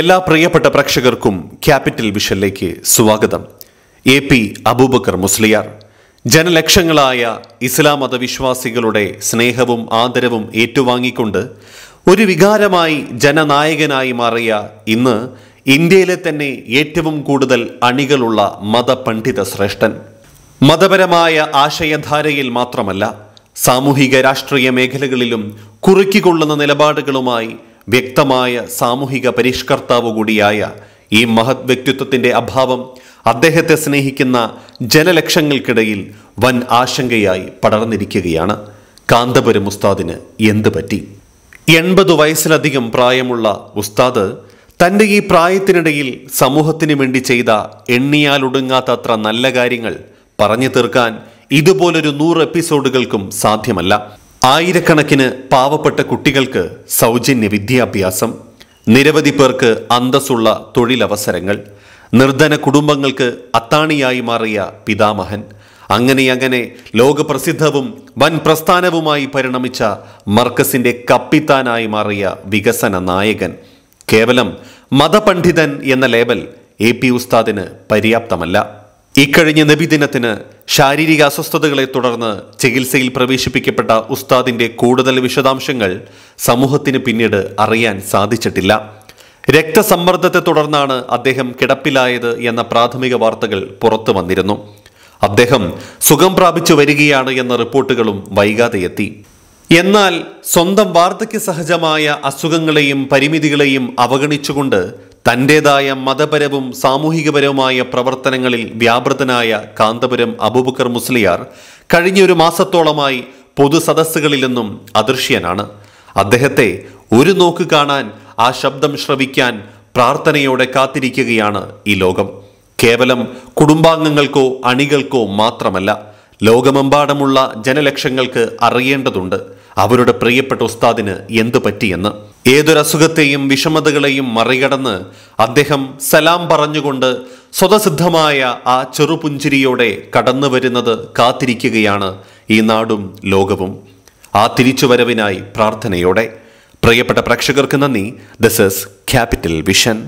എല്ലാ പ്രിയപ്പെട്ട പ്രേക്ഷകർക്കും ക്യാപിറ്റൽ വിഷനിലേക്ക് സ്വാഗതം എ പി അബൂബക്കർ മുസ്ലിയാർ ജനലക്ഷങ്ങളായ ഇസ്ലാം മതവിശ്വാസികളുടെ സ്നേഹവും ആദരവും ഏറ്റുവാങ്ങിക്കൊണ്ട് ഒരു വികാരമായി ജനനായകനായി മാറിയ ഇന്ന് ഇന്ത്യയിലെ തന്നെ ഏറ്റവും കൂടുതൽ അണികളുള്ള മതപണ്ഡിത ശ്രേഷ്ഠൻ മതപരമായ ആശയധാരയിൽ മാത്രമല്ല സാമൂഹിക രാഷ്ട്രീയ മേഖലകളിലും കുറുക്കിക്കൊള്ളുന്ന നിലപാടുകളുമായി വ്യക്തമായ സാമൂഹിക പരിഷ്കർത്താവ് കൂടിയായ ഈ മഹത് വ്യക്തിത്വത്തിന്റെ അഭാവം അദ്ദേഹത്തെ സ്നേഹിക്കുന്ന ജനലക്ഷങ്ങൾക്കിടയിൽ വൻ ആശങ്കയായി പടർന്നിരിക്കുകയാണ് കാന്തപുരം ഉസ്താദിന് എന്തു പറ്റി എൺപത് വയസ്സിലധികം പ്രായമുള്ള ഉസ്താദ് തൻ്റെ ഈ പ്രായത്തിനിടയിൽ സമൂഹത്തിന് വേണ്ടി ചെയ്ത എണ്ണിയാലൊടുങ്ങാത്തത്ര നല്ല കാര്യങ്ങൾ പറഞ്ഞു തീർക്കാൻ ഇതുപോലൊരു നൂറ് എപ്പിസോഡുകൾക്കും സാധ്യമല്ല ആയിരക്കണക്കിന് പാവപ്പെട്ട കുട്ടികൾക്ക് സൗജന്യ വിദ്യാഭ്യാസം നിരവധി പേർക്ക് അന്തസ്സുള്ള തൊഴിലവസരങ്ങൾ നിർധന കുടുംബങ്ങൾക്ക് അത്താണിയായി മാറിയ പിതാമഹൻ അങ്ങനെ അങ്ങനെ ലോകപ്രസിദ്ധവും വൻ പ്രസ്ഥാനവുമായി പരിണമിച്ച മർക്കസിന്റെ കപ്പിത്താനായി മാറിയ വികസന നായകൻ കേവലം മതപണ്ഡിതൻ എന്ന ലേബൽ എ പി ഉസ്താദിന് പര്യാപ്തമല്ല ഇക്കഴിഞ്ഞ നബിദിനത്തിന് ശാരീരിക അസ്വസ്ഥതകളെ തുടർന്ന് ചികിത്സയിൽ പ്രവേശിപ്പിക്കപ്പെട്ട ഉസ്താദിന്റെ കൂടുതൽ വിശദാംശങ്ങൾ സമൂഹത്തിന് പിന്നീട് അറിയാൻ സാധിച്ചിട്ടില്ല രക്തസമ്മർദ്ദത്തെ തുടർന്നാണ് അദ്ദേഹം കിടപ്പിലായത് എന്ന പ്രാഥമിക വാർത്തകൾ പുറത്തു വന്നിരുന്നു അദ്ദേഹം സുഖം പ്രാപിച്ചു വരികയാണ് എന്ന റിപ്പോർട്ടുകളും വൈകാതെ എത്തി എന്നാൽ സ്വന്തം വാർദ്ധക്യ സഹജമായ അസുഖങ്ങളെയും പരിമിതികളെയും അവഗണിച്ചുകൊണ്ട് തൻ്റേതായ മതപരവും സാമൂഹികപരവുമായ പ്രവർത്തനങ്ങളിൽ വ്യാപൃതനായ കാന്തപുരം അബൂബക്കർ മുസ്ലിയാർ കഴിഞ്ഞൊരു മാസത്തോളമായി പൊതുസദസ്സുകളിൽ നിന്നും അദൃശ്യനാണ് അദ്ദേഹത്തെ ഒരു നോക്ക് കാണാൻ ആ ശബ്ദം ശ്രവിക്കാൻ പ്രാർത്ഥനയോടെ കാത്തിരിക്കുകയാണ് ഈ ലോകം കേവലം കുടുംബാംഗങ്ങൾക്കോ അണികൾക്കോ മാത്രമല്ല ലോകമെമ്പാടുമുള്ള ജനലക്ഷങ്ങൾക്ക് അറിയേണ്ടതുണ്ട് അവരുടെ പ്രിയപ്പെട്ട ഉസ്താദിന് എന്തു പറ്റിയെന്ന് ഏതൊരസുഖത്തെയും വിഷമതകളെയും മറികടന്ന് അദ്ദേഹം സലാം പറഞ്ഞുകൊണ്ട് സ്വതസിദ്ധമായ ആ ചെറുപുഞ്ചിരിയോടെ കടന്നു വരുന്നത് കാത്തിരിക്കുകയാണ് ഈ നാടും ലോകവും ആ തിരിച്ചുവരവിനായി പ്രാർത്ഥനയോടെ പ്രിയപ്പെട്ട പ്രേക്ഷകർക്ക് നന്ദി ദിസ് ഇസ് ക്യാപിറ്റൽ വിഷൻ